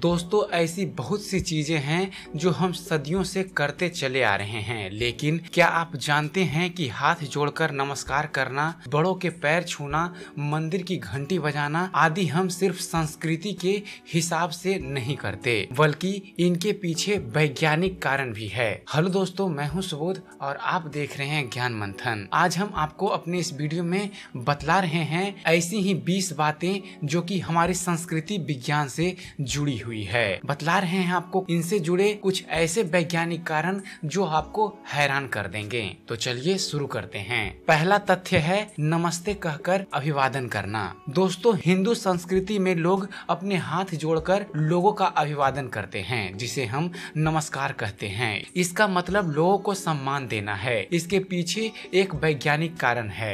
दोस्तों ऐसी बहुत सी चीजें हैं जो हम सदियों से करते चले आ रहे हैं लेकिन क्या आप जानते हैं कि हाथ जोड़कर नमस्कार करना बड़ों के पैर छूना मंदिर की घंटी बजाना आदि हम सिर्फ संस्कृति के हिसाब से नहीं करते बल्कि इनके पीछे वैज्ञानिक कारण भी है हेलो दोस्तों मैं हूं सुबोध और आप देख रहे हैं ज्ञान मंथन आज हम आपको अपने इस वीडियो में बतला रहे हैं ऐसी ही बीस बातें जो की हमारी संस्कृति विज्ञान से जुड़ी हुई है बतला रहे हैं आपको इनसे जुड़े कुछ ऐसे वैज्ञानिक कारण जो आपको हैरान कर देंगे तो चलिए शुरू करते हैं पहला तथ्य है नमस्ते कहकर अभिवादन करना दोस्तों हिंदू संस्कृति में लोग अपने हाथ जोड़कर लोगों का अभिवादन करते हैं जिसे हम नमस्कार कहते हैं इसका मतलब लोगों को सम्मान देना है इसके पीछे एक वैज्ञानिक कारण है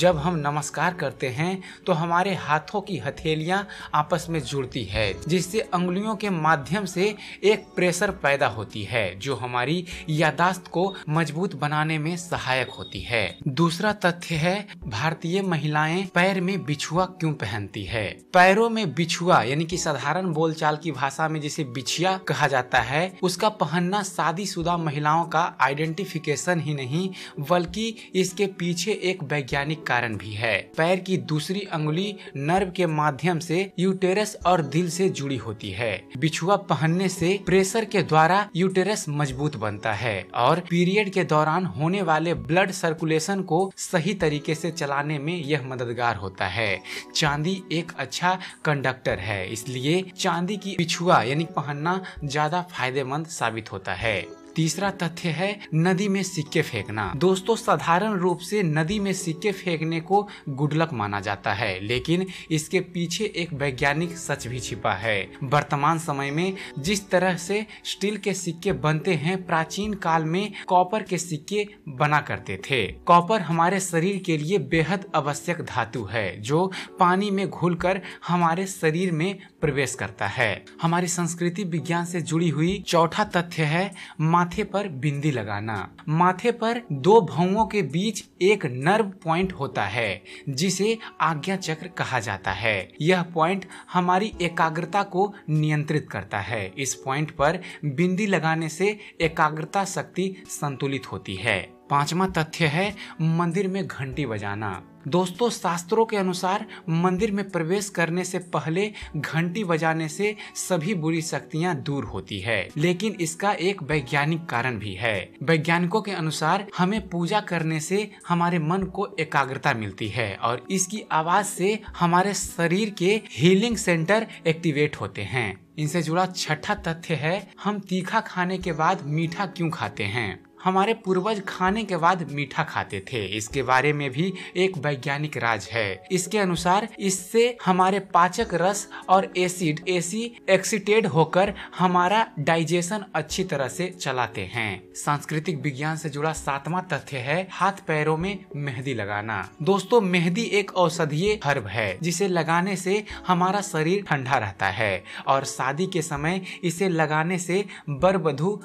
जब हम नमस्कार करते हैं तो हमारे हाथों की हथेलियाँ आपस में जुड़ती है जिससे अंग उंगलियों के माध्यम से एक प्रेशर पैदा होती है जो हमारी यादाश्त को मजबूत बनाने में सहायक होती है दूसरा तथ्य है भारतीय महिलाएं पैर में बिछुआ क्यों पहनती है पैरों में बिछुआ यानी कि साधारण बोलचाल की भाषा में जिसे बिछिया कहा जाता है उसका पहनना शादीशुदा महिलाओं का आइडेंटिफिकेशन ही नहीं बल्कि इसके पीछे एक वैज्ञानिक कारण भी है पैर की दूसरी अंगुली नर्व के माध्यम से यूटेरस और दिल से जुड़ी होती है है बिछुआ पहनने से प्रेशर के द्वारा यूटेरस मजबूत बनता है और पीरियड के दौरान होने वाले ब्लड सर्कुलेशन को सही तरीके से चलाने में यह मददगार होता है चांदी एक अच्छा कंडक्टर है इसलिए चांदी की बिछुआ यानी पहनना ज्यादा फायदेमंद साबित होता है तीसरा तथ्य है नदी में सिक्के फेंकना दोस्तों साधारण रूप से नदी में सिक्के फेंकने को गुडलक माना जाता है लेकिन इसके पीछे एक वैज्ञानिक सच भी छिपा है वर्तमान समय में जिस तरह से स्टील के सिक्के बनते हैं प्राचीन काल में कॉपर के सिक्के बना करते थे कॉपर हमारे शरीर के लिए बेहद आवश्यक धातु है जो पानी में घुलकर हमारे शरीर में प्रवेश करता है हमारी संस्कृति विज्ञान से जुड़ी हुई चौथा तथ्य है माथे पर बिंदी लगाना माथे पर दो भवों के बीच एक नर्व पॉइंट होता है जिसे आज्ञा चक्र कहा जाता है यह पॉइंट हमारी एकाग्रता को नियंत्रित करता है इस पॉइंट पर बिंदी लगाने से एकाग्रता शक्ति संतुलित होती है पांचवा तथ्य है मंदिर में घंटी बजाना दोस्तों शास्त्रों के अनुसार मंदिर में प्रवेश करने से पहले घंटी बजाने से सभी बुरी शक्तियां दूर होती है लेकिन इसका एक वैज्ञानिक कारण भी है वैज्ञानिकों के अनुसार हमें पूजा करने से हमारे मन को एकाग्रता मिलती है और इसकी आवाज से हमारे शरीर के हीलिंग सेंटर एक्टिवेट होते हैं इनसे जुड़ा छठा तथ्य है हम तीखा खाने के बाद मीठा क्यों खाते हैं हमारे पूर्वज खाने के बाद मीठा खाते थे इसके बारे में भी एक वैज्ञानिक राज है इसके अनुसार इससे हमारे पाचक रस और एसिड एसी एक्सीटेड होकर हमारा डाइजेशन अच्छी तरह से चलाते हैं सांस्कृतिक विज्ञान से जुड़ा सातवां तथ्य है हाथ पैरों में मेहंदी लगाना दोस्तों मेहंदी एक औषधीय हर्ब है जिसे लगाने से हमारा शरीर ठंडा रहता है और शादी के समय इसे लगाने से बर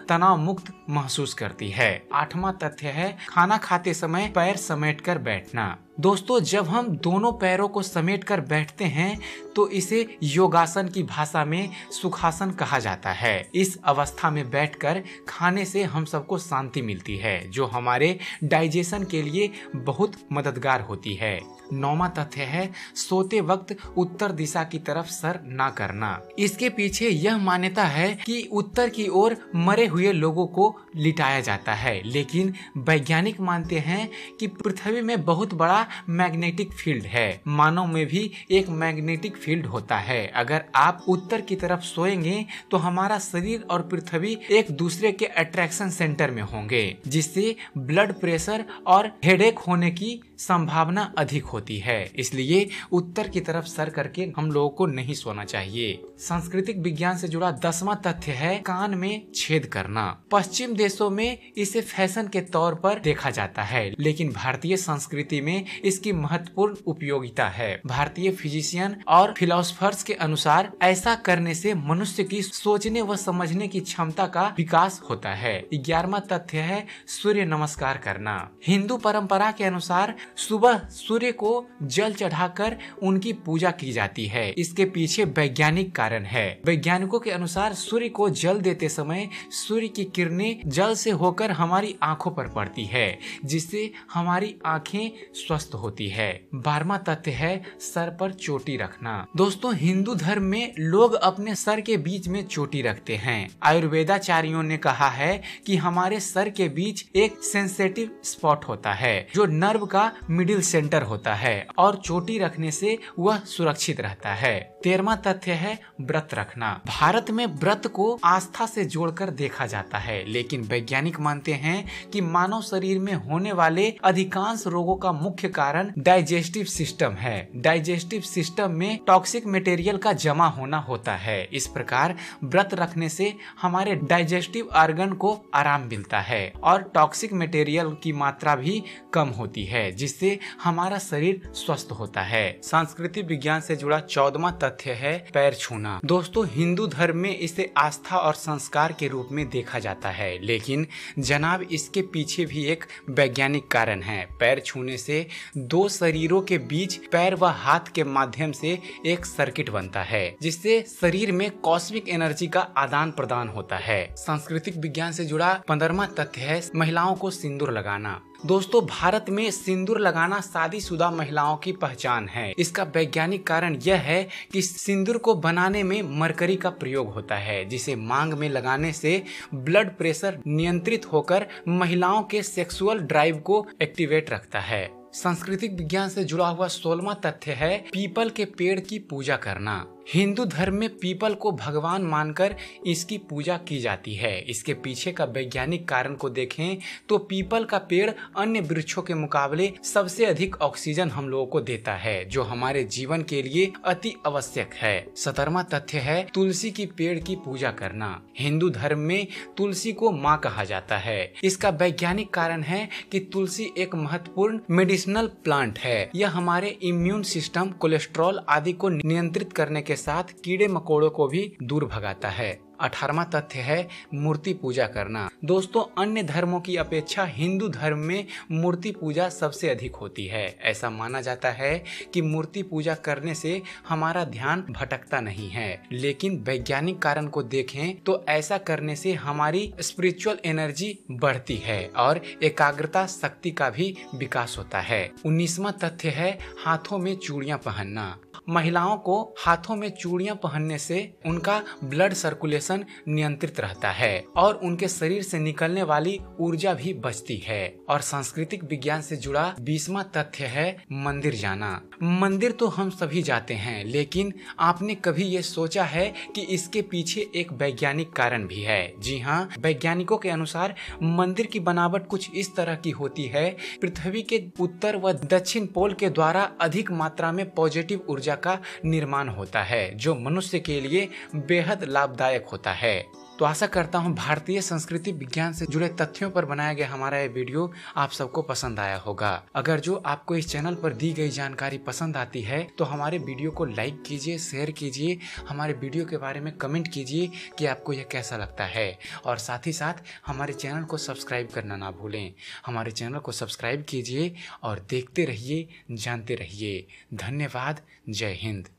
तनाव मुक्त महसूस करती है आठवां तथ्य है खाना खाते समय पैर समेट कर बैठना दोस्तों जब हम दोनों पैरों को समेट कर बैठते हैं तो इसे योगासन की भाषा में सुखासन कहा जाता है इस अवस्था में बैठकर खाने से हम सबको शांति मिलती है जो हमारे डाइजेशन के लिए बहुत मददगार होती है नौवा तथ्य है सोते वक्त उत्तर दिशा की तरफ सर ना करना इसके पीछे यह मान्यता है कि उत्तर की ओर मरे हुए लोगों को लिटाया जाता है लेकिन वैज्ञानिक मानते हैं कि पृथ्वी में बहुत बड़ा का मैग्नेटिक फील्ड है मानव में भी एक मैग्नेटिक फील्ड होता है अगर आप उत्तर की तरफ सोएंगे तो हमारा शरीर और पृथ्वी एक दूसरे के अट्रैक्शन सेंटर में होंगे जिससे ब्लड प्रेशर और हेडेक होने की संभावना अधिक होती है इसलिए उत्तर की तरफ सर करके हम लोगों को नहीं सोना चाहिए सांस्कृतिक विज्ञान से जुड़ा दसवां तथ्य है कान में छेद करना पश्चिम देशों में इसे फैशन के तौर पर देखा जाता है लेकिन भारतीय संस्कृति में इसकी महत्वपूर्ण उपयोगिता है भारतीय फिजिशियन और फिलोसफर्स के अनुसार ऐसा करने से मनुष्य की सोचने व समझने की क्षमता का विकास होता है ग्यारहवा तथ्य है सूर्य नमस्कार करना हिंदू परंपरा के अनुसार सुबह सूर्य को जल चढ़ाकर उनकी पूजा की जाती है इसके पीछे वैज्ञानिक कारण है वैज्ञानिकों के अनुसार सूर्य को जल देते समय सूर्य की किरणें जल से होकर हमारी आंखों पर पड़ती है जिससे हमारी आंखें स्वस्थ मस्त होती है बारवा तथ्य है सर पर चोटी रखना दोस्तों हिंदू धर्म में लोग अपने सर के बीच में चोटी रखते हैं आयुर्वेदाचार्यों ने कहा है कि हमारे सर के बीच एक सेंसेटिव स्पॉट होता है जो नर्व का मिडिल सेंटर होता है और चोटी रखने से वह सुरक्षित रहता है तेरवा तथ्य है व्रत रखना भारत में व्रत को आस्था से जोड़कर देखा जाता है लेकिन वैज्ञानिक मानते हैं कि मानव शरीर में होने वाले अधिकांश रोगों का मुख्य कारण डाइजेस्टिव सिस्टम है डाइजेस्टिव सिस्टम में टॉक्सिक मटेरियल का जमा होना होता है इस प्रकार व्रत रखने से हमारे डाइजेस्टिव आर्गन को आराम मिलता है और टॉक्सिक मटेरियल की मात्रा भी कम होती है जिससे हमारा शरीर स्वस्थ होता है सांस्कृतिक विज्ञान से जुड़ा चौदवा तथ्य है पैर छूना दोस्तों हिंदू धर्म में इसे आस्था और संस्कार के रूप में देखा जाता है लेकिन जनाब इसके पीछे भी एक वैज्ञानिक कारण है पैर छूने से दो शरीरों के बीच पैर व हाथ के माध्यम से एक सर्किट बनता है जिससे शरीर में कॉस्मिक एनर्जी का आदान प्रदान होता है सांस्कृतिक विज्ञान से जुड़ा पंद्रवा तथ्य है महिलाओं को सिंदूर लगाना दोस्तों भारत में सिंदूर लगाना शादीशुदा महिलाओं की पहचान है इसका वैज्ञानिक कारण यह है कि सिंदूर को बनाने में मरकरी का प्रयोग होता है जिसे मांग में लगाने से ब्लड प्रेशर नियंत्रित होकर महिलाओं के सेक्सुअल ड्राइव को एक्टिवेट रखता है सांस्कृतिक विज्ञान से जुड़ा हुआ सोलवा तथ्य है पीपल के पेड़ की पूजा करना हिंदू धर्म में पीपल को भगवान मानकर इसकी पूजा की जाती है इसके पीछे का वैज्ञानिक कारण को देखें तो पीपल का पेड़ अन्य वृक्षों के मुकाबले सबसे अधिक ऑक्सीजन हम लोगों को देता है जो हमारे जीवन के लिए अति आवश्यक है सतरवा तथ्य है तुलसी की पेड़ की पूजा करना हिंदू धर्म में तुलसी को माँ कहा जाता है इसका वैज्ञानिक कारण है की तुलसी एक महत्वपूर्ण मेडिसिनल प्लांट है यह हमारे इम्यून सिस्टम कोलेस्ट्रॉल आदि को नियंत्रित करने के के साथ कीड़े मकोड़ों को भी दूर भगाता है अठारवा तथ्य है मूर्ति पूजा करना दोस्तों अन्य धर्मों की अपेक्षा हिंदू धर्म में मूर्ति पूजा सबसे अधिक होती है ऐसा माना जाता है कि मूर्ति पूजा करने से हमारा ध्यान भटकता नहीं है लेकिन वैज्ञानिक कारण को देखें तो ऐसा करने से हमारी स्पिरिचुअल एनर्जी बढ़ती है और एकाग्रता शक्ति का भी विकास होता है उन्नीसवा तथ्य है हाथों में चूड़िया पहनना महिलाओं को हाथों में चूड़िया पहनने से उनका ब्लड सर्कुलेशन पोषण नियंत्रित रहता है और उनके शरीर से निकलने वाली ऊर्जा भी बचती है और सांस्कृतिक विज्ञान से जुड़ा बीसवा तथ्य है मंदिर जाना मंदिर तो हम सभी जाते हैं लेकिन आपने कभी ये सोचा है कि इसके पीछे एक वैज्ञानिक कारण भी है जी हाँ वैज्ञानिकों के अनुसार मंदिर की बनावट कुछ इस तरह की होती है पृथ्वी के उत्तर व दक्षिण पोल के द्वारा अधिक मात्रा में पॉजिटिव ऊर्जा का निर्माण होता है जो मनुष्य के लिए बेहद लाभदायक होता होता है तो आशा करता हूँ भारतीय संस्कृति विज्ञान से जुड़े तथ्यों पर बनाया गया हमारा ये वीडियो आप सबको पसंद आया होगा अगर जो आपको इस चैनल पर दी गई जानकारी पसंद आती है तो हमारे वीडियो को लाइक कीजिए शेयर कीजिए हमारे वीडियो के बारे में कमेंट कीजिए कि आपको यह कैसा लगता है और साथ ही साथ हमारे चैनल को सब्सक्राइब करना ना भूलें हमारे चैनल को सब्सक्राइब कीजिए और देखते रहिए जानते रहिए धन्यवाद जय हिंद